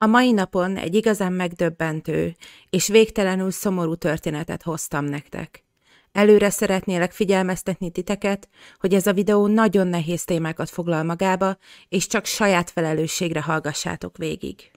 A mai napon egy igazán megdöbbentő és végtelenül szomorú történetet hoztam nektek. Előre szeretnélek figyelmeztetni titeket, hogy ez a videó nagyon nehéz témákat foglal magába, és csak saját felelősségre hallgassátok végig.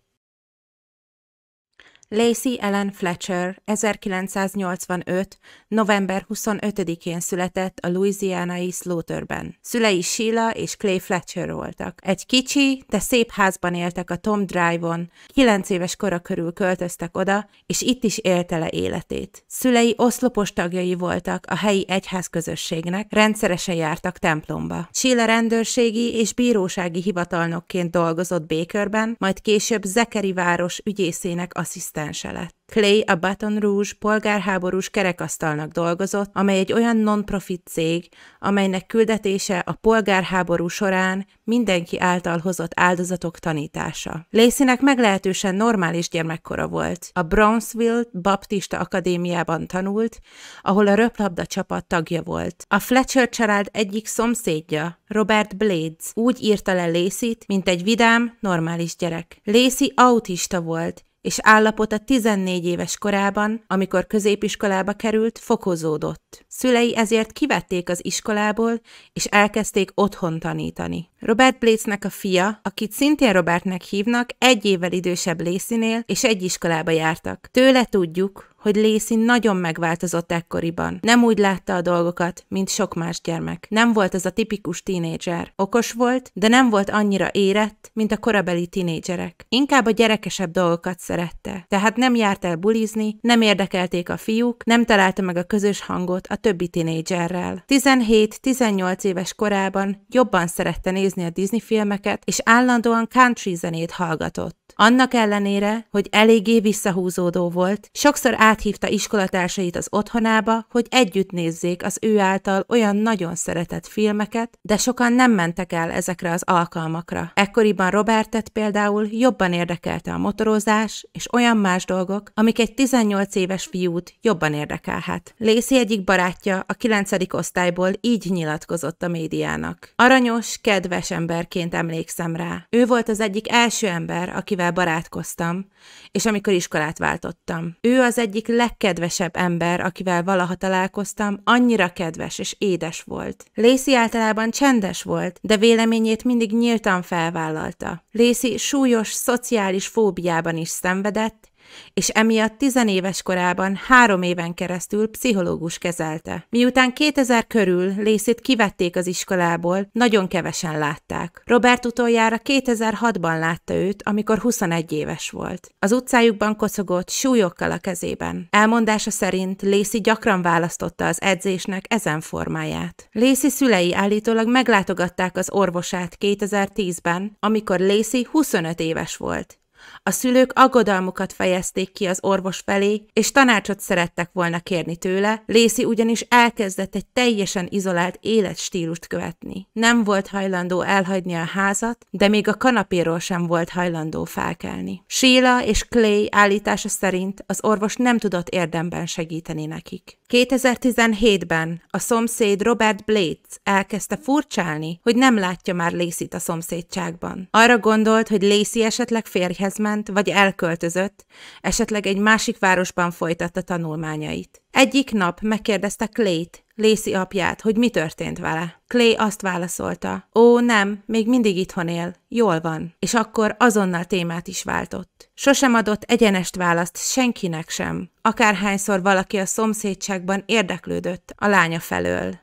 Lacey Ellen Fletcher 1985. november 25-én született a louisianai Slaughterben. Szülei Sheila és Clay Fletcher voltak. Egy kicsi, de szép házban éltek a Tom Drive-on, 9 éves kora körül költöztek oda, és itt is élte le életét. Szülei oszlopos tagjai voltak a helyi egyházközösségnek, rendszeresen jártak templomba. Sheila rendőrségi és bírósági hivatalnokként dolgozott Bakerben, majd később Zekeri város ügyészének asszisztens asszisztense lett. Clay a Baton Rouge polgárháborús kerekasztalnak dolgozott, amely egy olyan non-profit cég, amelynek küldetése a polgárháború során mindenki által hozott áldozatok tanítása. Lacey-nek meglehetősen normális gyermekkora volt. A Brownsville Baptista Akadémiában tanult, ahol a röplabda csapat tagja volt. A Fletcher család egyik szomszédja, Robert Blades, úgy írta le lacey mint egy vidám, normális gyerek. Lacey autista volt, és állapota 14 éves korában, amikor középiskolába került, fokozódott. Szülei ezért kivették az iskolából, és elkezdték otthon tanítani. Robert Blatesnek a fia, akit szintén Robertnek hívnak, egy évvel idősebb lacey és egy iskolába jártak. Tőle tudjuk, hogy Lészi nagyon megváltozott ekkoriban. Nem úgy látta a dolgokat, mint sok más gyermek. Nem volt ez a tipikus tínédzser. Okos volt, de nem volt annyira érett, mint a korabeli tínédzserek. Inkább a gyerekesebb dolgokat szerette. Tehát nem járt el bulizni, nem érdekelték a fiúk, nem találta meg a közös hangot a többi tínédzserrel. 17-18 éves korában jobban szerette nézni a Disney filmeket, és állandóan country zenét hallgatott. Annak ellenére, hogy eléggé visszahúzódó volt, sokszor áthívta iskolatársait az otthonába, hogy együtt nézzék az ő által olyan nagyon szeretett filmeket, de sokan nem mentek el ezekre az alkalmakra. Ekkoriban Robertet például jobban érdekelte a motorozás és olyan más dolgok, amik egy 18 éves fiút jobban érdekelhet. Lészi egyik barátja a 9. osztályból így nyilatkozott a médiának. Aranyos, kedves emberként emlékszem rá. Ő volt az egyik első ember, akivel barátkoztam, és amikor iskolát váltottam. Ő az egyik egyik legkedvesebb ember, akivel valaha találkoztam, annyira kedves és édes volt. Lacey általában csendes volt, de véleményét mindig nyíltan felvállalta. Lacey súlyos szociális fóbiában is szenvedett, és emiatt tizenéves korában három éven keresztül pszichológus kezelte. Miután 2000 körül Lészét kivették az iskolából, nagyon kevesen látták. Robert utoljára 2006-ban látta őt, amikor 21 éves volt. Az utcájukban kocogott, súlyokkal a kezében. Elmondása szerint Lészi gyakran választotta az edzésnek ezen formáját. Lészi szülei állítólag meglátogatták az orvosát 2010-ben, amikor Lészi 25 éves volt. A szülők aggodalmukat fejezték ki az orvos felé, és tanácsot szerettek volna kérni tőle, Lészi ugyanis elkezdett egy teljesen izolált életstílust követni. Nem volt hajlandó elhagyni a házat, de még a kanapéról sem volt hajlandó felkelni. Sheila és Clay állítása szerint az orvos nem tudott érdemben segíteni nekik. 2017-ben a szomszéd Robert Blades elkezdte furcsálni, hogy nem látja már Lészit t a szomszédságban. Arra gondolt, hogy Lészi esetleg férjhez ment, elment vagy elköltözött, esetleg egy másik városban folytatta tanulmányait. Egyik nap megkérdezte Clayt, Lacey apját, hogy mi történt vele. Clay azt válaszolta, ó nem, még mindig itthon él, jól van. És akkor azonnal témát is váltott. Sosem adott egyenest választ senkinek sem, akárhányszor valaki a szomszédságban érdeklődött a lánya felől.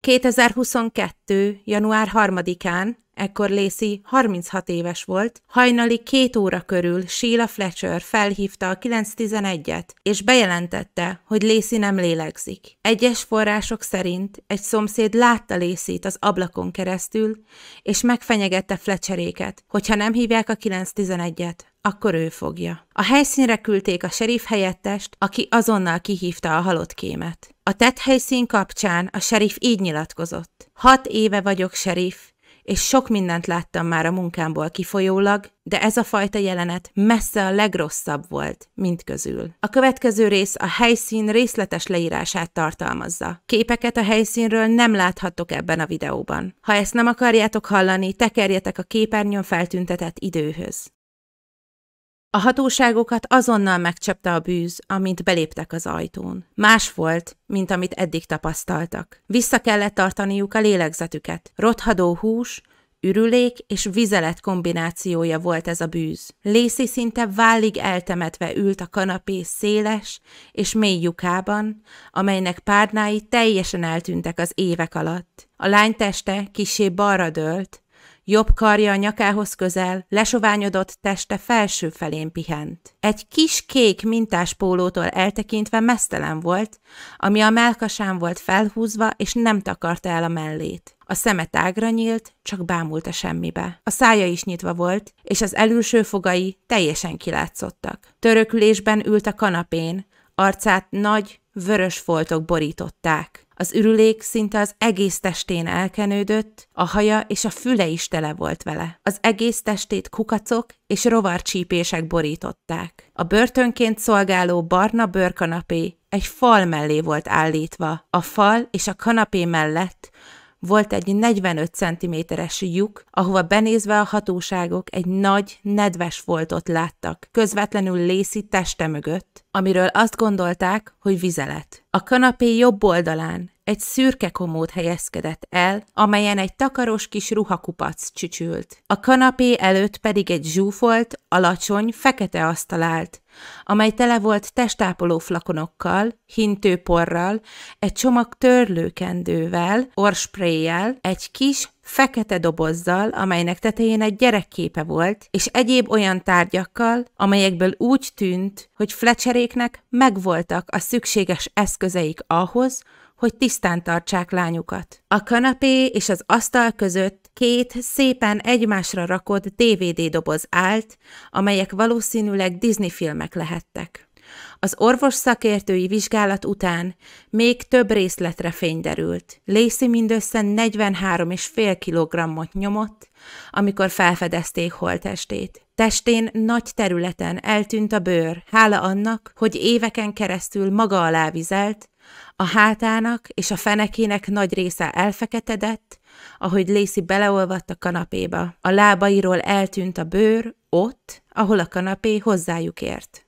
2022. január 3-án Ekkor Lacey 36 éves volt, hajnali két óra körül Sheila Fletcher felhívta a 911-et, és bejelentette, hogy Lacey nem lélegzik. Egyes források szerint egy szomszéd látta lacey az ablakon keresztül, és megfenyegette Fletcheréket, hogyha nem hívják a 911-et, akkor ő fogja. A helyszínre küldték a serif helyettest, aki azonnal kihívta a halott kémet. A tett helyszín kapcsán a serif így nyilatkozott. Hat éve vagyok serif, és sok mindent láttam már a munkámból kifolyólag, de ez a fajta jelenet messze a legrosszabb volt, mint közül. A következő rész a helyszín részletes leírását tartalmazza. Képeket a helyszínről nem láthattok ebben a videóban. Ha ezt nem akarjátok hallani, tekerjetek a képernyőn feltüntetett időhöz. A hatóságokat azonnal megcsapta a bűz, amint beléptek az ajtón. Más volt, mint amit eddig tapasztaltak. Vissza kellett tartaniuk a lélegzetüket. Rothadó hús, ürülék és vizelet kombinációja volt ez a bűz. Lészi szinte vállig eltemetve ült a kanapé széles és mély lyukában, amelynek párnái teljesen eltűntek az évek alatt. A lány teste kisé balra dőlt, Jobb karja a nyakához közel, lesoványodott teste felső felén pihent. Egy kis kék mintás pólótól eltekintve mesztelen volt, ami a melkasán volt felhúzva, és nem takarta el a mellét. A szeme tágra nyílt, csak bámult a semmibe. A szája is nyitva volt, és az elülső fogai teljesen kilátszottak. Törökülésben ült a kanapén, arcát nagy, vörös foltok borították. Az ürülék szinte az egész testén elkenődött, a haja és a füle is tele volt vele. Az egész testét kukacok és rovarcsípések borították. A börtönként szolgáló barna bőrkanapé egy fal mellé volt állítva. A fal és a kanapé mellett volt egy 45 cm-es lyuk, ahova benézve a hatóságok egy nagy, nedves foltot láttak, közvetlenül Lészi teste mögött, amiről azt gondolták, hogy vizelet. A kanapé jobb oldalán egy szürke komód helyezkedett el, amelyen egy takaros kis ruhakupac csücsült. A kanapé előtt pedig egy zsúfolt, alacsony, fekete asztal állt, amely tele volt testápoló flakonokkal, hintőporral, egy csomag törlőkendővel, orspréjjel, egy kis, fekete dobozzal, amelynek tetején egy gyerekképe volt, és egyéb olyan tárgyakkal, amelyekből úgy tűnt, hogy flecseréknek megvoltak a szükséges eszközeik ahhoz, hogy tisztán tartsák lányukat. A kanapé és az asztal között két szépen egymásra rakott DVD doboz állt, amelyek valószínűleg Disney filmek lehettek. Az orvos szakértői vizsgálat után még több részletre fényderült. Lacey mindössze 43,5 kilogrammot nyomott, amikor felfedezték holtestét. Testén nagy területen eltűnt a bőr, hála annak, hogy éveken keresztül maga alá vizelt, a hátának és a fenekének nagy része elfeketedett, ahogy Lészi beleolvadt a kanapéba. A lábairól eltűnt a bőr, ott, ahol a kanapé hozzájuk ért.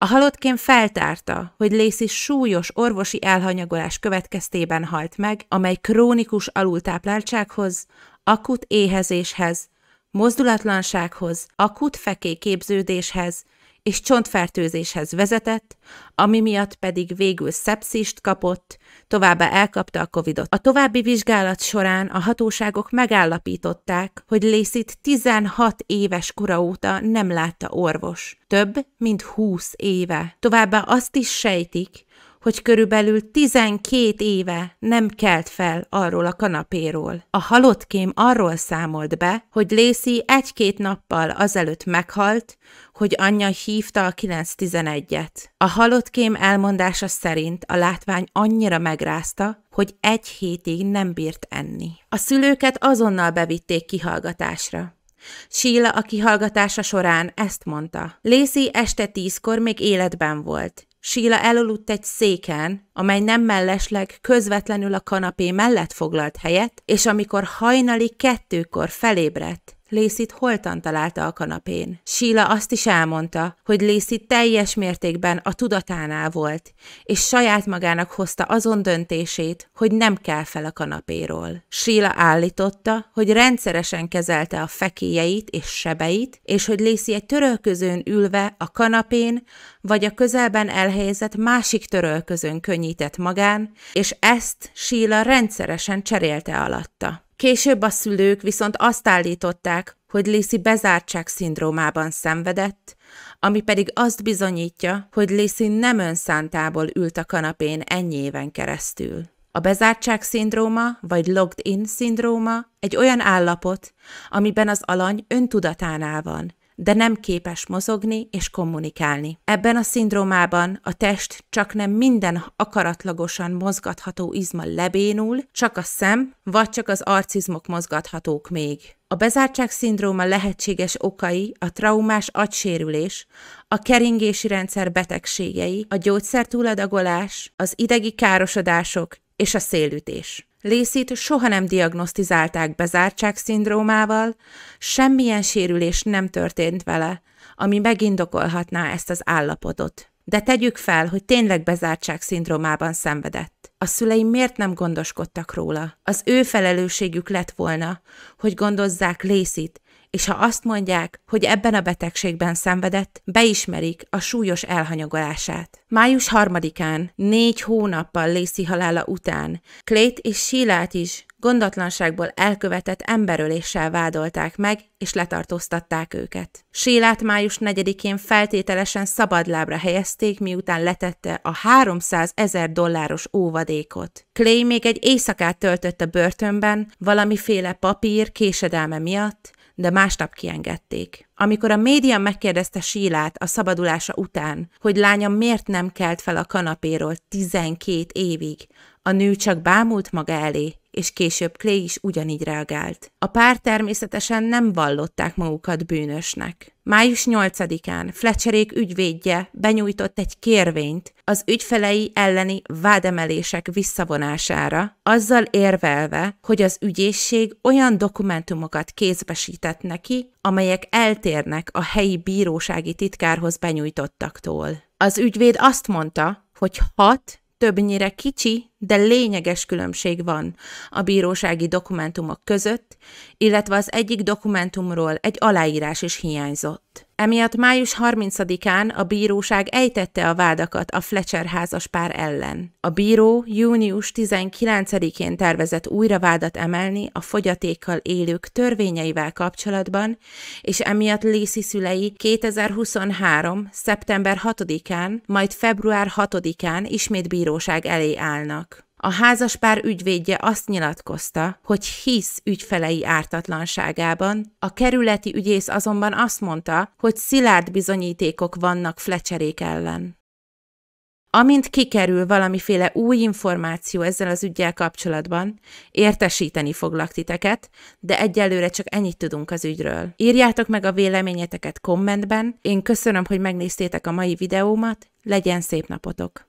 A halottkém feltárta, hogy Lészi súlyos orvosi elhanyagolás következtében halt meg, amely krónikus alultápláltsághoz, akut éhezéshez, mozdulatlansághoz, akut képződéshez, és csontfertőzéshez vezetett, ami miatt pedig végül szepszist kapott, továbbá elkapta a covidot. A további vizsgálat során a hatóságok megállapították, hogy Lészit 16 éves kora óta nem látta orvos, több, mint 20 éve. Továbbá azt is sejtik, hogy körülbelül tizenkét éve nem kelt fel arról a kanapéról. A halottkém arról számolt be, hogy Lészi egy-két nappal azelőtt meghalt, hogy anyja hívta a 911-et. A halottkém elmondása szerint a látvány annyira megrázta, hogy egy hétig nem bírt enni. A szülőket azonnal bevitték kihallgatásra. Sheila a kihallgatása során ezt mondta. Lacey este tízkor még életben volt, Síla elaludt egy széken, amely nem mellesleg közvetlenül a kanapé mellett foglalt helyet, és amikor hajnali kettőkor felébredt, Lészit holtan találta a kanapén. Síla azt is elmondta, hogy Lészit teljes mértékben a tudatánál volt, és saját magának hozta azon döntését, hogy nem kell fel a kanapéról. Síla állította, hogy rendszeresen kezelte a fekéjeit és sebeit, és hogy Lészi egy törölközőn ülve a kanapén, vagy a közelben elhelyezett másik törölközőn könnyített magán, és ezt Síla rendszeresen cserélte alatta. Később a szülők viszont azt állították, hogy Lisi bezártság szindrómában szenvedett, ami pedig azt bizonyítja, hogy Lisi nem önszántából ült a kanapén ennyi éven keresztül. A bezártság szindróma vagy logged in szindróma egy olyan állapot, amiben az alany öntudatánál van, de nem képes mozogni és kommunikálni. Ebben a szindrómában a test csak nem minden akaratlagosan mozgatható izma lebénul, csak a szem, vagy csak az arcizmok mozgathatók még. A bezártság szindróma lehetséges okai a traumás agysérülés, a keringési rendszer betegségei, a gyógyszertúladagolás, az idegi károsodások és a szélütés. Lészit soha nem diagnosztizálták bezártság szindrómával, semmilyen sérülés nem történt vele, ami megindokolhatná ezt az állapotot. De tegyük fel, hogy tényleg bezártság szindrómában szenvedett. A szülei miért nem gondoskodtak róla? Az ő felelősségük lett volna, hogy gondozzák Lészit, és ha azt mondják, hogy ebben a betegségben szenvedett, beismerik a súlyos elhanyagolását. Május 3-án, négy hónappal Lacey halála után, Clayt és Sílát is gondatlanságból elkövetett emberöléssel vádolták meg, és letartóztatták őket. Sélát május 4-én feltételesen szabadlábra helyezték, miután letette a 300 ezer dolláros óvadékot. Clay még egy éjszakát töltött a börtönben, valamiféle papír késedelme miatt, de másnap kiengedték. Amikor a média megkérdezte Sílát a szabadulása után, hogy lánya miért nem kelt fel a kanapéról 12 évig, a nő csak bámult maga elé, és később Clay is ugyanígy reagált. A pár természetesen nem vallották magukat bűnösnek. Május 8-án Fletcherék ügyvédje benyújtott egy kérvényt az ügyfelei elleni vádemelések visszavonására, azzal érvelve, hogy az ügyészség olyan dokumentumokat kézbesített neki, amelyek eltérnek a helyi bírósági titkárhoz benyújtottaktól. Az ügyvéd azt mondta, hogy hat Többnyire kicsi, de lényeges különbség van a bírósági dokumentumok között, illetve az egyik dokumentumról egy aláírás is hiányzott. Emiatt május 30-án a bíróság ejtette a vádakat a Fletcher házas pár ellen. A bíró június 19-én tervezett újra vádat emelni a fogyatékkal élők törvényeivel kapcsolatban, és emiatt Lészi szülei 2023. szeptember 6-án, majd február 6-án ismét bíróság elé állnak. A házaspár ügyvédje azt nyilatkozta, hogy hisz ügyfelei ártatlanságában, a kerületi ügyész azonban azt mondta, hogy szilárd bizonyítékok vannak flecserék ellen. Amint kikerül valamiféle új információ ezzel az ügyel kapcsolatban, értesíteni foglak titeket, de egyelőre csak ennyit tudunk az ügyről. Írjátok meg a véleményeteket kommentben, én köszönöm, hogy megnéztétek a mai videómat, legyen szép napotok!